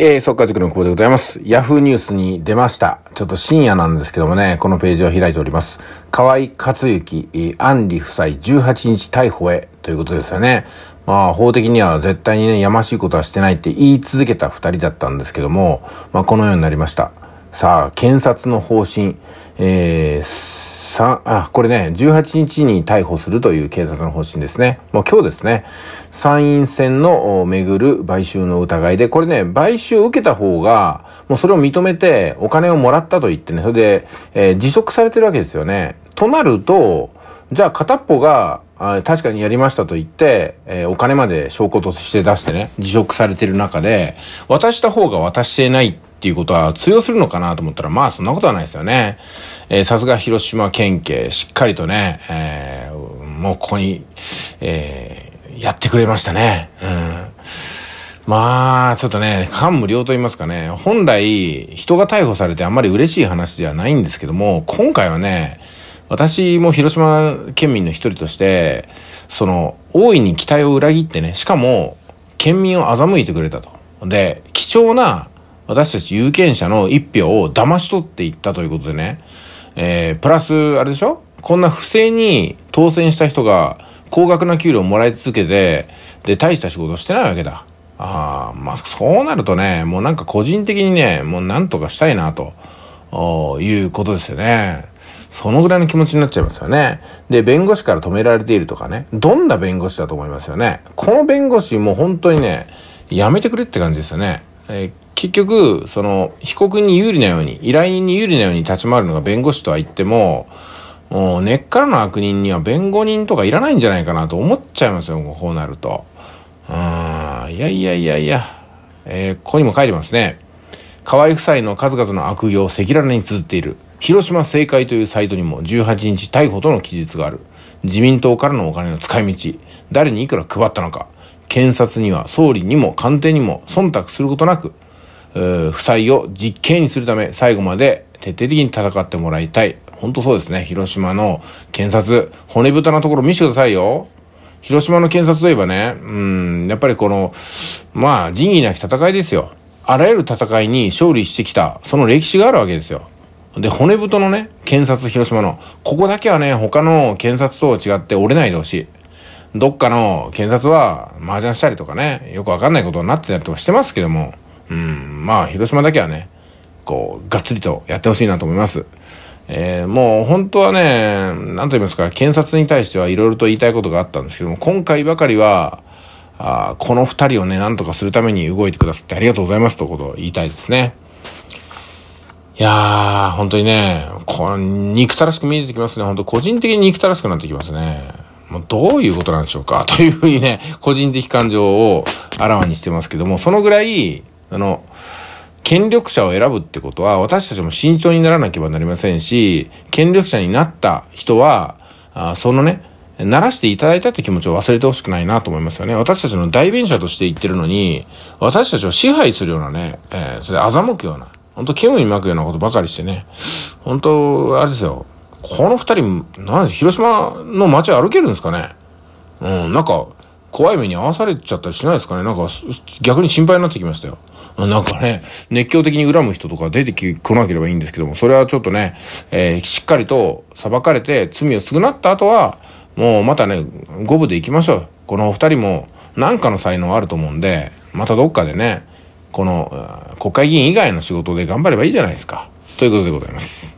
えー、速か。塾の久保でございます。ヤフーニュースに出ました。ちょっと深夜なんですけどもね、このページを開いております。河合克行、安里夫妻18日逮捕へということですよね。まあ、法的には絶対にね、やましいことはしてないって言い続けた二人だったんですけども、まあ、このようになりました。さあ、検察の方針、えー3、あ、これね、18日に逮捕するという警察の方針ですね。もう今日ですね、参院選の巡る買収の疑いで、これね、買収を受けた方が、もうそれを認めてお金をもらったと言ってね、それで、えー、辞職されてるわけですよね。となると、じゃあ片っぽが、あ確かにやりましたと言って、えー、お金まで証拠として出してね、辞職されてる中で、渡した方が渡してないっていうことは通用するのかなと思ったら、まあそんなことはないですよね。えー、さすが広島県警、しっかりとね、えー、もうここに、えー、やってくれましたね。うんまあ、ちょっとね、感無量と言いますかね、本来、人が逮捕されてあんまり嬉しい話ではないんですけども、今回はね、私も広島県民の一人として、その、大いに期待を裏切ってね、しかも、県民を欺いてくれたと。で、貴重な私たち有権者の一票を騙し取っていったということでね、えー、プラス、あれでしょこんな不正に当選した人が高額な給料をもらい続けて、で、大した仕事してないわけだ。ああ、まあ、そうなるとね、もうなんか個人的にね、もうなんとかしたいな、ということですよね。そのぐらいの気持ちになっちゃいますよね。で、弁護士から止められているとかね、どんな弁護士だと思いますよね。この弁護士も本当にね、やめてくれって感じですよね。えー結局、その、被告に有利なように、依頼人に有利なように立ち回るのが弁護士とは言っても、もう根っからの悪人には弁護人とかいらないんじゃないかなと思っちゃいますよ、こうなると。あー。いやいやいやいや。えー、ここにも書いてますね。河合夫妻の数々の悪行を赤裸々に綴っている。広島政界というサイトにも18日逮捕との記述がある。自民党からのお金の使い道、誰にいくら配ったのか、検察には総理にも官邸にも忖度することなく、負債を実刑にするため最後まで徹底的に戦ってもらいたい。ほんとそうですね。広島の検察、骨太なところ見せてくださいよ。広島の検察といえばね、うん、やっぱりこの、まあ、仁義なき戦いですよ。あらゆる戦いに勝利してきた、その歴史があるわけですよ。で、骨太のね、検察広島の、ここだけはね、他の検察と違って折れないでほしい。どっかの検察は麻雀したりとかね、よくわかんないことになってたりとかしてますけども、うん、まあ、広島だけはね、こう、がっつりとやってほしいなと思います。えー、もう本当はね、なんと言いますか、検察に対してはいろいろと言いたいことがあったんですけども、今回ばかりは、あこの二人をね、なんとかするために動いてくださってありがとうございますということを言いたいですね。いやー、本当にね、こう、憎たらしく見えてきますね。本当個人的に憎たらしくなってきますね。もうどういうことなんでしょうか というふうにね、個人的感情をあらわにしてますけども、そのぐらい、あの、権力者を選ぶってことは、私たちも慎重にならなければなりませんし、権力者になった人は、あそのね、ならしていただいたって気持ちを忘れてほしくないなと思いますよね。私たちの代弁者として言ってるのに、私たちを支配するようなね、えー、それ欺くような、本当煙に巻くようなことばかりしてね。本当あれですよ。この二人、なん広島の街歩けるんですかねうん、なんか、怖い目に遭わされちゃったりしないですかねなんか、逆に心配になってきましたよ。なんかね、熱狂的に恨む人とか出てこなければいいんですけども、それはちょっとね、えー、しっかりと裁かれて罪を償った後は、もうまたね、五分で行きましょう。このお二人も、なんかの才能あると思うんで、またどっかでね、この国会議員以外の仕事で頑張ればいいじゃないですか。ということでございます。